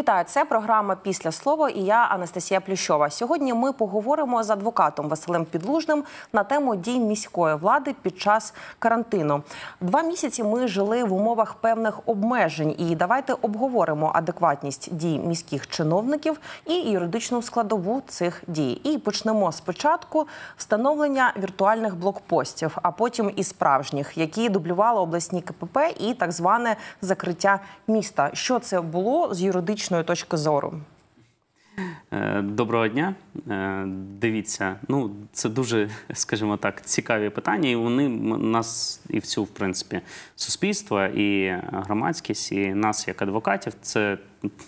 Вітаю, це програма після слова. І я Анастасія Плющова. Сьогодні ми поговоримо з адвокатом Василем Підлужним на тему дій міської влади під час карантину. Два місяці ми жили в умовах певних обмежень, і давайте обговоримо адекватність дій міських чиновників і юридичну складову цих дій. І почнемо спочатку встановлення віртуальних блокпостів, а потім і справжніх, які дублювали обласні КПП і так зване закриття міста. Що це було з юридичного юридичної точки зору? Е, доброго дня. Е, дивіться, ну це дуже, скажімо так, цікаві питання, і вони нас і в цю, в принципі, суспільство, і громадськість, і нас як адвокатів. Це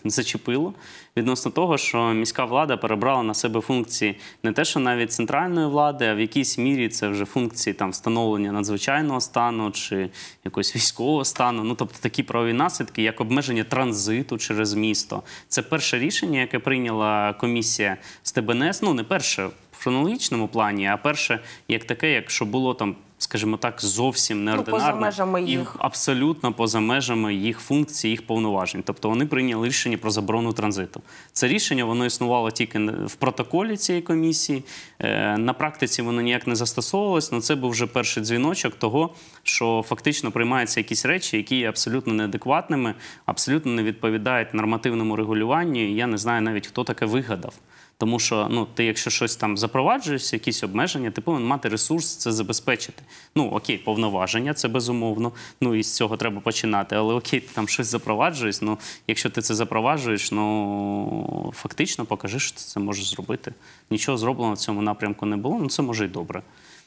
зачепило відносно того, що міська влада перебрала на себе функції не те, що навіть центральної влади, а в якійсь мірі це вже функції там встановлення надзвичайного стану чи якогось військового стану. Ну тобто такі правові наслідки, як обмеження транзиту через місто. Це перше рішення, яке прийняла комісія з ТБНС. Ну не перше в хронологічному плані, а перше як таке, якщо було там скажімо так, зовсім неординарна ну, і їх. абсолютно поза межами їх функцій, їх повноважень. Тобто вони прийняли рішення про заборону транзиту. Це рішення воно існувало тільки в протоколі цієї комісії. Е, на практиці воно ніяк не застосовувалось, але це був вже перший дзвіночок того, що фактично приймаються якісь речі, які є абсолютно неадекватними, абсолютно не відповідають нормативному регулюванню. я не знаю навіть, хто таке вигадав. Тому що ну, ти, якщо щось там запроваджуєш, якісь обмеження, ти повинен мати ресурс це забезпечити. Ну окей, повноваження, це безумовно. Ну і з цього треба починати. Але окей, ти там щось запроваджуєш. Ну якщо ти це запроваджуєш, ну фактично покажи, що ти це можеш зробити. Нічого зроблено в цьому напрямку не було. Ну це може й добре.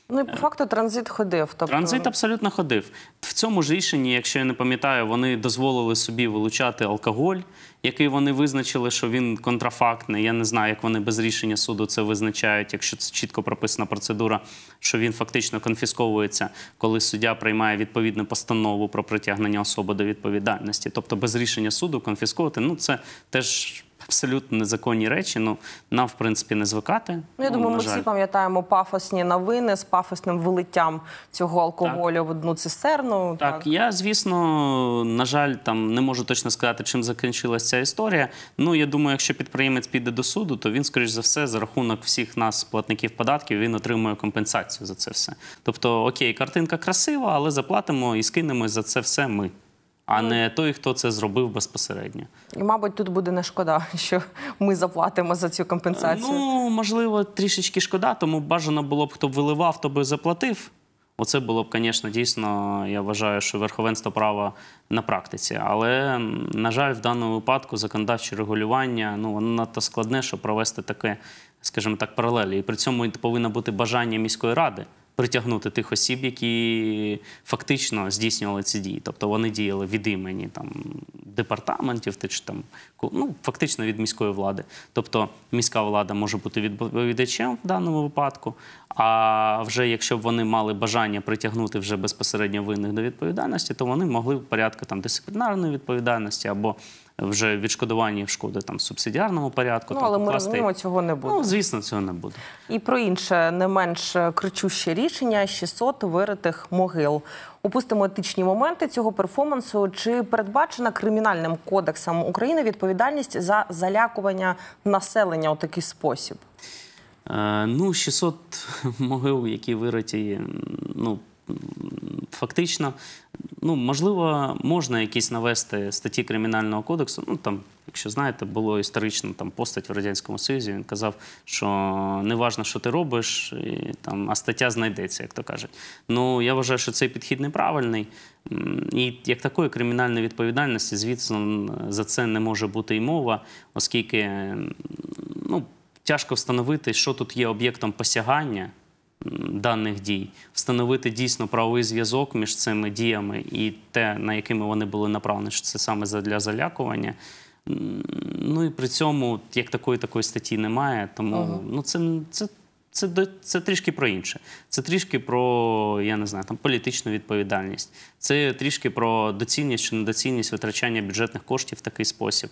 Ну і по факту транзит ходив. Тобто... Транзит абсолютно ходив. В цьому ж рішенні, якщо я не пам'ятаю, вони дозволили собі вилучати алкоголь, який вони визначили, що він контрафактний. Я не знаю, як вони без рішення суду це визначають, якщо це чітко прописана процедура, що він фактично конфісковується, коли суддя приймає відповідну постанову про притягнення особи до відповідальності. Тобто без рішення суду конфісковувати, ну це теж абсолютно незаконні речі. Ну нам в принципі не звикати. Ну я ну, думаю, ну, ми всі пам'ятаємо пафосні новини з пафосним вилиттям цього алкоголю так. в одну цистерну. Так. так я звісно, на жаль, там не можу точно сказати, чим закінчилася ця історія. Ну я думаю, якщо підприємець піде до суду, то він, скоріш за все, за рахунок всіх нас, платників податків, він отримує компенсацію за це все. Тобто, окей, картинка красива, але заплатимо і скинемо за це все ми а ну. не той, хто це зробив безпосередньо. І, мабуть, тут буде не шкода, що ми заплатимо за цю компенсацію. Ну, можливо, трішечки шкода, тому бажано було б, хто б виливав, то би заплатив. Оце було б, звісно, дійсно, я вважаю, що верховенство права на практиці. Але, на жаль, в даному випадку законодавче регулювання ну, воно надто складне, щоб провести таке, скажімо так, паралелі. І при цьому повинно бути бажання міської ради притягнути тих осіб, які фактично здійснювали ці дії. Тобто вони діяли від імені там департаментів, чи там ну фактично від міської влади. Тобто міська влада може бути відповідачем в даному випадку. А вже якщо б вони мали бажання притягнути вже безпосередньо винних до відповідальності, то вони могли в порядку там дисциплінарної відповідальності або вже відшкодування шкоди там в субсидіарному порядку. Ну, там, але ми класти... розуміємо, цього не буде. Ну, звісно, цього не буде. І про інше не менш е, кричуще рішення: 600 виритих могил. Опустимо етичні моменти цього перформансу. Чи передбачена кримінальним кодексом України відповідальність за залякування населення у такий спосіб? Е, ну, 600 могил, які вириті, ну. Фактично, ну можливо, можна якісь навести статті кримінального кодексу. Ну там, якщо знаєте, було історично там постать в радянському союзі. Він казав, що не важно, що ти робиш, і, там, а стаття знайдеться, як то кажуть. Ну я вважаю, що цей підхід неправильний. І як такої кримінальної відповідальності, звісно, за це не може бути і мова, оскільки ну, тяжко встановити, що тут є об'єктом посягання даних дій, встановити дійсно правовий зв'язок між цими діями і те, на якими вони були направлені, що це саме для залякування. Ну і при цьому як такої такої статті немає, тому ага. ну це це. Це це трішки про інше. Це трішки про я не знаю там політичну відповідальність. Це трішки про доцільність чи недоцільність витрачання бюджетних коштів в такий спосіб.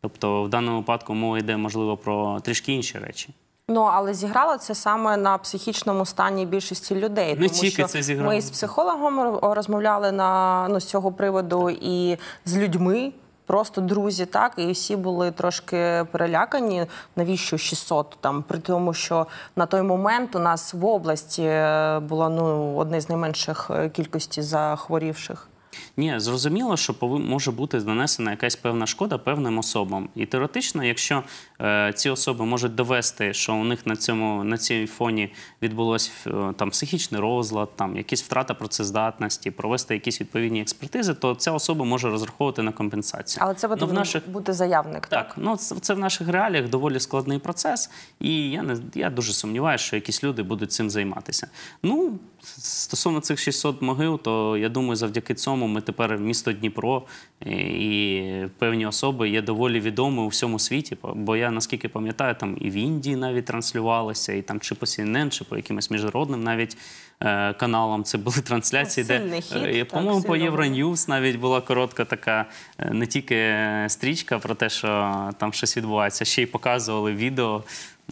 Тобто, в даному випадку мова йде можливо про трішки інші речі. Ну але зіграло це саме на психічному стані більшості людей. Не тому тільки що це зіграло. Ми з психологом розмовляли на ну з цього приводу і з людьми. Просто друзі, так і всі були трошки перелякані. Навіщо 600 там? При тому, що на той момент у нас в області е, була ну одне з найменших е, кількості захворівших. Ні, зрозуміло, що може бути нанесена якась певна шкода певним особам. І теоретично, якщо е, ці особи можуть довести, що у них на цьому на цій фоні відбулося е, там психічний розлад, там якісь втрата працездатності, провести якісь відповідні експертизи, то ця особа може розраховувати на компенсацію. Але це буде ну, наших... бути заявник. Так, так ну це, це в наших реаліях доволі складний процес, і я не я дуже сумніваюся, що якісь люди будуть цим займатися. Ну Стосовно цих 600 могил, то я думаю, завдяки цьому ми тепер місто Дніпро е, і певні особи є доволі відомі у всьому світі. Бо я наскільки пам'ятаю, там і в Індії навіть транслювалося, і там чи по CNN, чи по якимось міжнародним навіть е, каналам це були трансляції, Сильний де по-моєму по Євроньюз навіть була коротка така е, не тільки стрічка про те, що там щось відбувається, ще й показували відео.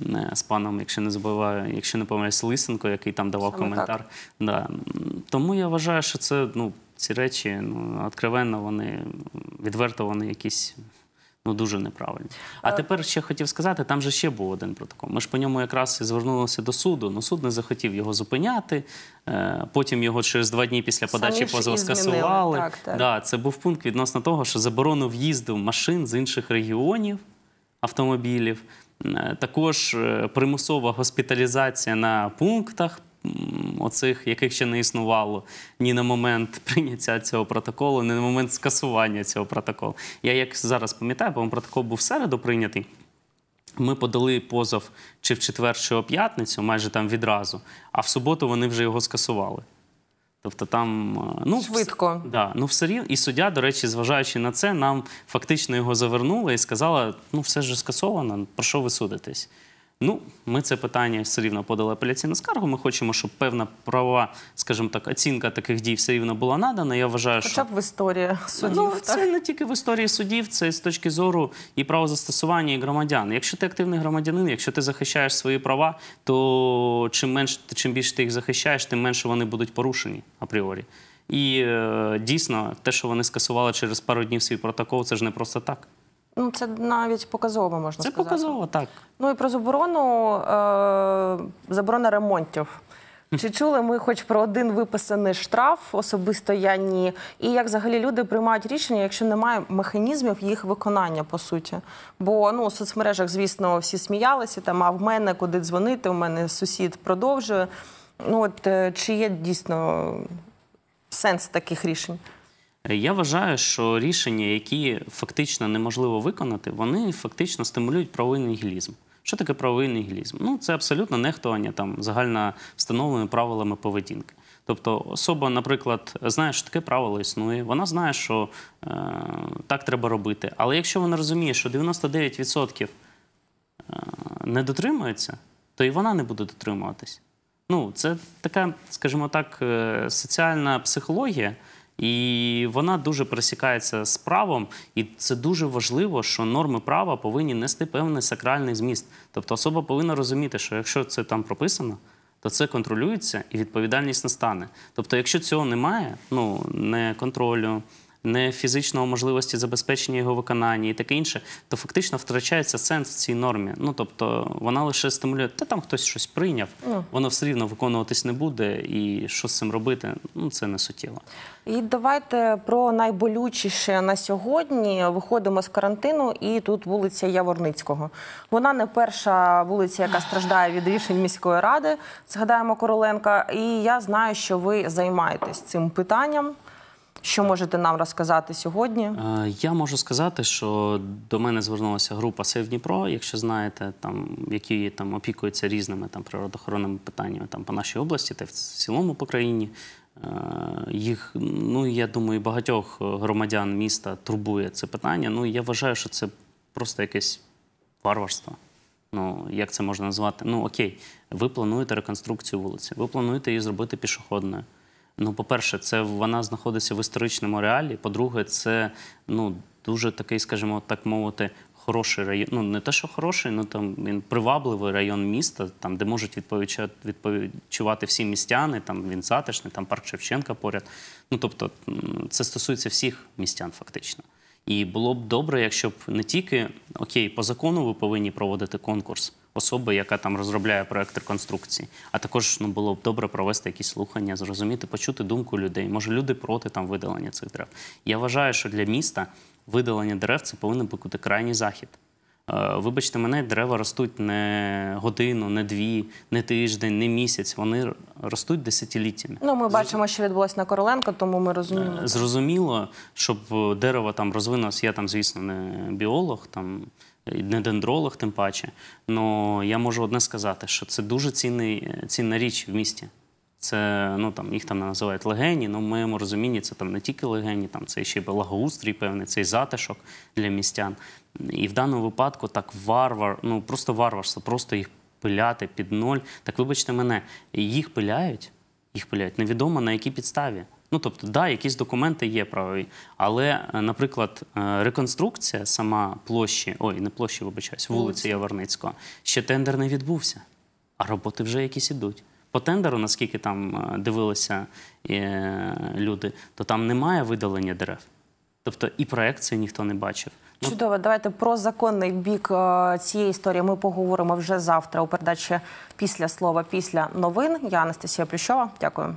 Е, з паном, якщо не забуваю, якщо не помиляюсь, Лисенко, який там давав Саме коментар. Да. Тому я вважаю, що це ну, ці речі ну, откровенно вони відверто вони якісь. Ну, дуже неправильні. А е, тепер ще хотів сказати, там же ще був один протокол. Ми ж по ньому якраз і звернулися до суду, але ну, суд не захотів його зупиняти. Е, потім його через два дні після подачі позову скасували. Так, так. Да, Це був пункт відносно того, що заборону в'їзду машин з інших регіонів автомобілів Е, також е, примусова госпіталізація на пунктах. Оцих, яких ще не існувало ні на момент прийняття цього протоколу, ні на момент скасування цього протоколу. Я як зараз пам'ятаю, бо протокол був в середу прийнятий. Ми подали позов чи в четвер, чи в п'ятницю, майже там відразу, а в суботу вони вже його скасували. Тобто там е, ну швидко да, ну все рівно і суддя, до речі, зважаючи на це, нам фактично його завернули і сказала: ну все ж скасовано, про що ви судитесь? Ну, ми це питання все рівно подали апеляційну скаргу. Ми хочемо, щоб певна права, скажімо так, оцінка таких дій все рівно була надана. Я вважаю, що... Хоча б в історії судів. Ну, так? Це не тільки в історії судів, це з точки зору і правозастосування, і громадян. Якщо ти активний громадянин, якщо ти захищаєш свої права, то чим менш чим більше ти їх захищаєш, тим менше вони будуть порушені апріорі. І е, дійсно, те, що вони скасували через пару днів свій протокол, це ж не просто так. Ну, це навіть показово можна це сказати. Це показово, так. Ну і про заборону е, заборона ремонтів. Чи чули ми хоч про один виписаний штраф? Особисто я ні. І як взагалі люди приймають рішення, якщо немає механізмів їх виконання, по суті. Бо ну у соцмережах, звісно, всі сміялися там. А в мене куди дзвонити? У мене сусід продовжує. Ну от е, чи є дійсно сенс таких рішень? Я вважаю, що рішення, які фактично неможливо виконати, вони фактично стимулюють правовий нігілізм. Що таке правовий нігілізм? Ну, це абсолютно нехтування там загально встановленими правилами поведінки. Тобто особа, наприклад, знає, що таке правило існує, вона знає, що е, так треба робити. Але якщо вона розуміє, що 99% е, не дотримується, то і вона не буде дотримуватись. Ну, це така, скажімо так, е, соціальна психологія. І вона дуже пересікається з правом, і це дуже важливо, що норми права повинні нести певний сакральний зміст. Тобто особа повинна розуміти, що якщо це там прописано, то це контролюється і відповідальність настане. Тобто, якщо цього немає, ну не контролю не фізичного можливості забезпечення його виконання і таке інше, то фактично втрачається сенс в цій нормі. Ну тобто вона лише стимулює, та там хтось щось прийняв, ну. воно все рівно виконуватись не буде, і що з цим робити, ну це не суттєво. І давайте про найболючіше на сьогодні виходимо з карантину, і тут вулиця Яворницького. Вона не перша вулиця, яка страждає від рішень міської ради. Згадаємо Короленка, і я знаю, що ви займаєтесь цим питанням. Що можете нам розказати сьогодні? Е, я можу сказати, що до мене звернулася група Сейв Дніпро. Якщо знаєте, там які там опікуються різними там природоохоронними питаннями там по нашій області, та в цілому по країні е, їх, ну я думаю, багатьох громадян міста турбує це питання. Ну я вважаю, що це просто якесь варварство. Ну, як це можна назвати? Ну окей, ви плануєте реконструкцію вулиці, ви плануєте її зробити пішохідною. Ну, по-перше, це вона знаходиться в історичному реалі. По-друге, це ну дуже такий, скажімо, так мовити, хороший район. Ну не те, що хороший, ну там він привабливий район міста, там де можуть відповідчувати всі містяни. Там він затишний, там парк Шевченка поряд. Ну тобто, це стосується всіх містян, фактично. І було б добре, якщо б не тільки окей, по закону ви повинні проводити конкурс особи, яка там розробляє проект реконструкції. А також ну, було б добре провести якісь слухання, зрозуміти, почути думку людей. Може, люди проти там видалення цих дерев. Я вважаю, що для міста видалення дерев це повинен бути крайній захід. Е, вибачте, мене дерева ростуть не годину, не дві, не тиждень, не місяць. Вони ростуть десятиліттями. Ну ми бачимо, що відбулося на Короленко, тому ми розуміємо. Е, зрозуміло, щоб дерево там розвинулося. Я там, звісно, не біолог там не дендролог, тим паче. але я можу одне сказати, що це дуже цінний, е, цінна річ в місті. Це ну там їх там називають легені. але ну, в моєму розумінні це там не тільки легені, там це ще й благоустрій, певний цей затишок для містян. І в даному випадку так варвар, ну просто варварство, просто їх пиляти під ноль. Так вибачте мене, їх пиляють, їх пиляють невідомо на якій підставі. Ну тобто, да, якісь документи є правові, але, е, наприклад, е, реконструкція сама площі, ой, не площі, вибачаюсь, вулиці Яворницького, ще тендер не відбувся, а роботи вже якісь ідуть. По тендеру, наскільки там е, дивилися люди, то там немає видалення дерев. Тобто і проекції ніхто не бачив. Ну, Чудово, давайте про законний бік цієї історії ми поговоримо вже завтра у передачі після слова, після новин. Я Анастасія Плющова. Дякую.